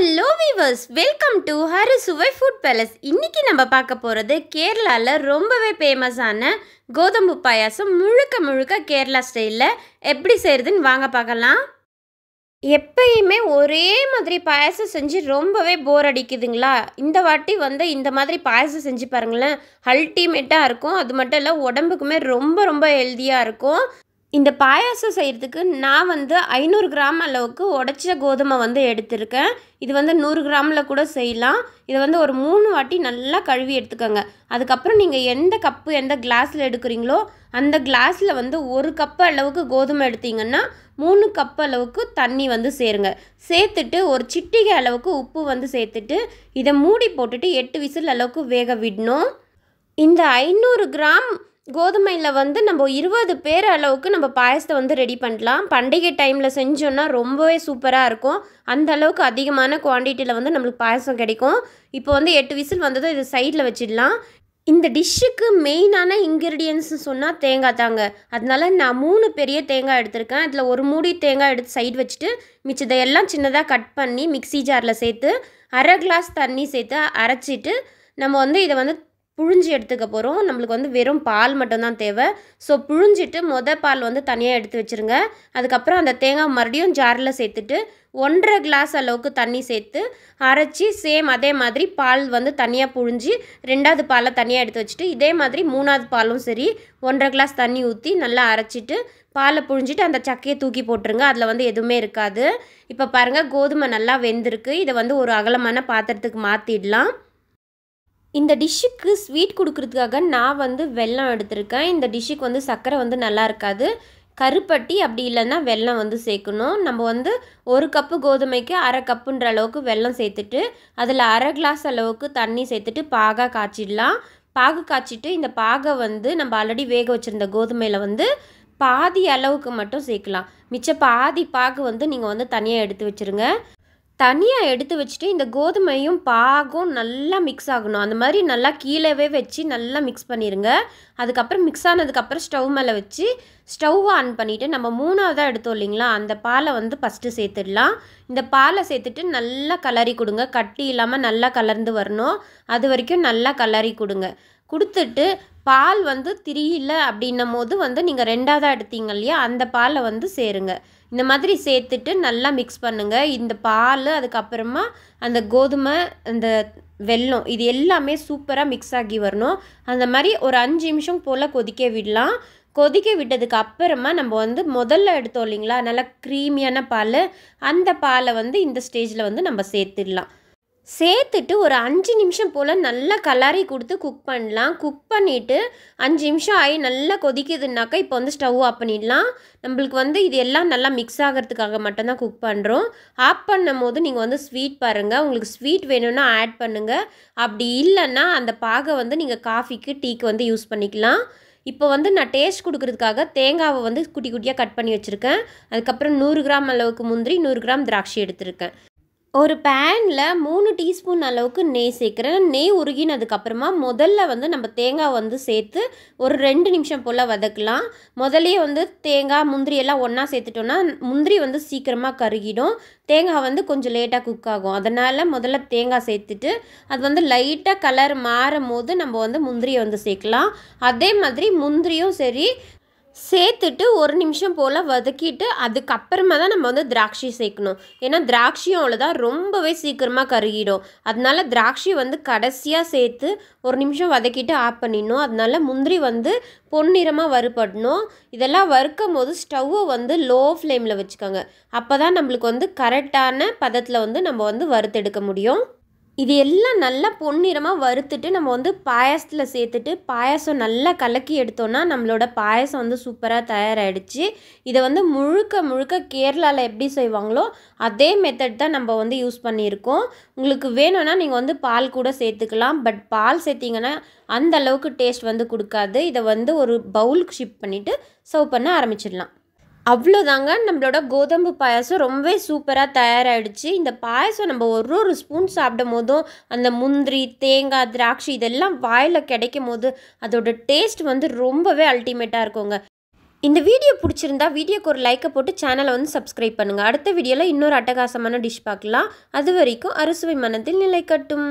hello viewers welcome to Aru Suvai food palace இன்றைக்கி நம்ம பார்க்க போகிறது கேரளாவில் ரொம்பவே ஃபேமஸான கோதம்பு பாயாசம் முழுக்க முழுக்க கேரளா ஸ்டைலில் எப்படி செய்கிறதுன்னு வாங்க பார்க்கலாம் எப்பயுமே ஒரே மாதிரி பாயசம் செஞ்சு ரொம்பவே போர் அடிக்குதுங்களா இந்த வாட்டி வந்து இந்த மாதிரி பாயசம் செஞ்சு பாருங்களேன் அல்டிமேட்டாக இருக்கும் அது மட்டும் இல்லை உடம்புக்குமே ரொம்ப ரொம்ப ஹெல்த்தியாக இருக்கும் இந்த பாயாசம் செய்கிறதுக்கு நான் வந்து ஐநூறு கிராம் அளவுக்கு உடச்ச கோதுமை வந்து எடுத்திருக்கேன் இது வந்து நூறு கிராமில் கூட செய்யலாம் இதை வந்து ஒரு மூணு வாட்டி நல்லா கழுவி எடுத்துக்கோங்க அதுக்கப்புறம் நீங்கள் எந்த கப்பு எந்த கிளாஸில் எடுக்கிறீங்களோ அந்த கிளாஸில் வந்து ஒரு கப்பு அளவுக்கு கோதுமை எடுத்தீங்கன்னா மூணு கப் அளவுக்கு தண்ணி வந்து சேருங்க சேர்த்துட்டு ஒரு சிட்டிகை அளவுக்கு உப்பு வந்து சேர்த்துட்டு இதை மூடி போட்டுட்டு எட்டு விசில் அளவுக்கு வேக விடணும் இந்த ஐநூறு கிராம் கோதுமையில் வந்து நம்ம இருபது பேர் அளவுக்கு நம்ம பாயசத்தை வந்து ரெடி பண்ணலாம் பண்டிகை டைமில் செஞ்சோன்னா ரொம்பவே சூப்பராக இருக்கும் அந்த அளவுக்கு அதிகமான குவான்டிட்டியில் வந்து நம்மளுக்கு பாயசம் கிடைக்கும் இப்போ வந்து எட்டு விசில் வந்ததும் இது சைடில் வச்சிடலாம் இந்த டிஷ்ஷுக்கு மெயினான இன்க்ரீடியன்ஸ் சொன்னால் தேங்காய் தாங்க அதனால நான் மூணு பெரிய தேங்காய் எடுத்திருக்கேன் அதில் ஒரு மூடி தேங்காய் எடுத்து சைடு வச்சுட்டு மிச்சத்தை எல்லாம் சின்னதாக கட் பண்ணி மிக்சி ஜாரில் சேர்த்து அரை கிளாஸ் தண்ணி சேர்த்து அரைச்சிட்டு நம்ம வந்து இதை வந்து புழிஞ்சு எடுத்துக்க போகிறோம் நம்மளுக்கு வந்து வெறும் பால் மட்டும்தான் தேவை ஸோ புழிஞ்சிட்டு மொத பால் வந்து தனியாக எடுத்து வச்சுருங்க அதுக்கப்புறம் அந்த தேங்காய் மறுபடியும் ஜாரில் சேர்த்துட்டு ஒன்றரை கிளாஸ் அளவுக்கு தண்ணி சேர்த்து அரைச்சி சேம் அதே மாதிரி பால் வந்து தனியாக புழிஞ்சு ரெண்டாவது பாலை தனியாக எடுத்து வச்சுட்டு இதே மாதிரி மூணாவது பாலும் சரி ஒன்றரை கிளாஸ் தண்ணி ஊற்றி நல்லா அரைச்சிட்டு பாலை புழிஞ்சிட்டு அந்த சக்கையை தூக்கி போட்டுருங்க அதில் வந்து எதுவுமே இருக்காது இப்போ பாருங்கள் கோதுமை நல்லா வெந்திருக்கு இதை வந்து ஒரு அகலமான பாத்திரத்துக்கு மாற்றிடலாம் இந்த டிஷ்ஷுக்கு ஸ்வீட் கொடுக்குறதுக்காக நான் வந்து வெல்லம் எடுத்திருக்கேன் இந்த டிஷ்ஷுக்கு வந்து சர்க்கரை வந்து நல்லா இருக்காது கருப்பட்டி அப்படி இல்லைன்னா வெல்லம் வந்து சேர்க்கணும் நம்ம வந்து ஒரு கப்பு கோதுமைக்கு அரை கப்புன்ற அளவுக்கு வெல்லம் சேர்த்துட்டு அதில் அரை கிளாஸ் அளவுக்கு தண்ணி சேர்த்துட்டு பாகாக காய்ச்சிடலாம் பாகு காய்ச்சிட்டு இந்த பாகை வந்து நம்ம ஆல்ரெடி வேக வச்சுருந்த கோதுமையில் வந்து பாதி அளவுக்கு மட்டும் சேர்க்கலாம் மிச்ச பாதி பாகு வந்து நீங்கள் வந்து தனியாக எடுத்து வச்சுருங்க தனியாக எடுத்து வச்சுட்டு இந்த கோதுமையும் பாகும் நல்லா மிக்ஸ் ஆகணும் அந்த மாதிரி நல்லா கீழேவே வச்சு நல்லா மிக்ஸ் பண்ணிடுங்க அதுக்கப்புறம் மிக்ஸ் ஆனதுக்கப்புறம் ஸ்டவ் மேலே வச்சு ஸ்டவ் ஆன் பண்ணிவிட்டு நம்ம மூணாவதாக எடுத்தோம் இல்லைங்களா அந்த பாலை வந்து ஃபஸ்ட்டு சேர்த்துடலாம் இந்த பாலை சேர்த்துட்டு நல்லா கலரி கொடுங்க கட்டி இல்லாமல் நல்லா கலர்ந்து வரணும் அது வரைக்கும் நல்லா கலரி கொடுங்க கொடுத்துட்டு பால் வந்து திரியல அப்படின்னும் போது வந்து நீங்கள் ரெண்டாவதாக எடுத்தீங்க இல்லையா அந்த பாலை வந்து சேருங்க இந்த மாதிரி சேர்த்துட்டு நல்லா மிக்ஸ் பண்ணுங்கள் இந்த பால் அதுக்கப்புறமா அந்த கோதுமை அந்த வெல்லம் இது எல்லாமே சூப்பராக மிக்ஸ் ஆகி வரணும் அந்த மாதிரி ஒரு அஞ்சு நிமிஷம் போல் கொதிக்க விடலாம் கொதிக்க விட்டதுக்கு அப்புறமா நம்ம வந்து முதல்ல எடுத்தோம் இல்லைங்களா நல்லா க்ரீமியான பால் அந்த பாலை வந்து இந்த ஸ்டேஜில் வந்து நம்ம சேர்த்துடலாம் சேர்த்துட்டு ஒரு அஞ்சு நிமிஷம் போல் நல்லா கலரி கொடுத்து குக் பண்ணலாம் குக் பண்ணிவிட்டு அஞ்சு நிமிஷம் ஆகி நல்லா கொதிக்குதுன்னாக்கா இப்போ வந்து ஸ்டவ் ஆஃப் பண்ணிடலாம் நம்மளுக்கு வந்து இது எல்லாம் நல்லா மிக்ஸ் ஆகிறதுக்காக மட்டும்தான் குக் பண்ணுறோம் ஆஃப் பண்ணும் போது நீங்கள் வந்து ஸ்வீட் பாருங்கள் உங்களுக்கு ஸ்வீட் வேணும்னா ஆட் பண்ணுங்கள் அப்படி இல்லைன்னா அந்த பாகை வந்து நீங்கள் காஃபிக்கு டீக்கு வந்து யூஸ் பண்ணிக்கலாம் இப்போ வந்து நான் டேஸ்ட் கொடுக்குறதுக்காக தேங்காவை வந்து குட்டி குட்டியாக கட் பண்ணி வச்சுருக்கேன் அதுக்கப்புறம் நூறு கிராம் அளவுக்கு முந்திரி நூறு கிராம் திராட்சை எடுத்திருக்கேன் ஒரு பேனில் மூணு டீஸ்பூன் அளவுக்கு நெய் சேர்க்குறேன் நெய் உருகினதுக்கப்புறமா முதல்ல வந்து நம்ம தேங்காய் வந்து சேர்த்து ஒரு ரெண்டு நிமிஷம் போல் வதக்கலாம் முதல்லையே வந்து தேங்காய் முந்திரி எல்லாம் ஒன்றா சேர்த்துட்டோன்னா முந்திரி வந்து சீக்கிரமாக கருகிடும் தேங்காய் வந்து கொஞ்சம் லேட்டாக குக் ஆகும் அதனால் முதல்ல தேங்காய் சேர்த்துட்டு அது வந்து லைட்டாக கலர் மாறும் போது நம்ம வந்து முந்திரியை வந்து சேர்க்கலாம் அதே மாதிரி முந்திரியும் சரி சேர்த்துட்டு ஒரு நிமிஷம் போல் வதக்கிட்டு அதுக்கப்புறமா தான் நம்ம வந்து திராட்சை சேர்க்கணும் ஏன்னா திராட்சையும் அவ்வளோதான் ரொம்பவே சீக்கிரமாக கருகிடும் அதனால திராட்சை வந்து கடைசியாக சேர்த்து ஒரு நிமிஷம் வதக்கிட்டு ஆஃப் பண்ணிடணும் அதனால முந்திரி வந்து பொன்னிறமாக வறுபடணும் இதெல்லாம் வறுக்கும் போது ஸ்டவ்வை வந்து லோ ஃப்ளேமில் வச்சுக்கோங்க அப்போ தான் நம்மளுக்கு வந்து கரெக்டான பதத்தில் வந்து நம்ம வந்து வறுத்தெடுக்க முடியும் இது எல்லாம் நல்லா பொன்னிறமாக வறுத்துட்டு நம்ம வந்து பாயசத்தில் சேர்த்துட்டு பாயசம் நல்லா கலக்கி எடுத்தோன்னா நம்மளோட பாயசம் வந்து சூப்பராக தயாராகிடுச்சு இதை வந்து முழுக்க முழுக்க கேரளாவில் எப்படி செய்வாங்களோ அதே மெத்தட் தான் நம்ம வந்து யூஸ் பண்ணியிருக்கோம் உங்களுக்கு வேணும்னா நீங்கள் வந்து பால் கூட சேர்த்துக்கலாம் பட் பால் சேர்த்திங்கன்னா அந்த அளவுக்கு டேஸ்ட் வந்து கொடுக்காது இதை வந்து ஒரு பவுலுக்கு ஷிஃப்ட் பண்ணிவிட்டு சர்வ் பண்ண ஆரம்பிச்சிடலாம் அவ்வளோதாங்க நம்மளோட கோதம்பு பாயாசம் ரொம்பவே சூப்பராக தயாராகிடுச்சு இந்த பாயாசம் நம்ம ஒரு ஒரு ஸ்பூன் சாப்பிடும் போதும் அந்த முந்திரி தேங்காய் திராட்சை இதெல்லாம் வாயில் கிடைக்கும் போது அதோட டேஸ்ட் வந்து ரொம்பவே அல்டிமேட்டாக இருக்குங்க இந்த வீடியோ பிடிச்சிருந்தா வீடியோக்கு ஒரு லைக்கை போட்டு சேனலை வந்து சப்ஸ்கிரைப் பண்ணுங்கள் அடுத்த வீடியோவில் இன்னொரு அட்டகாசமான டிஷ் பார்க்கலாம் அது வரைக்கும் அறுசுவை மனத்தில் நிலை கட்டும்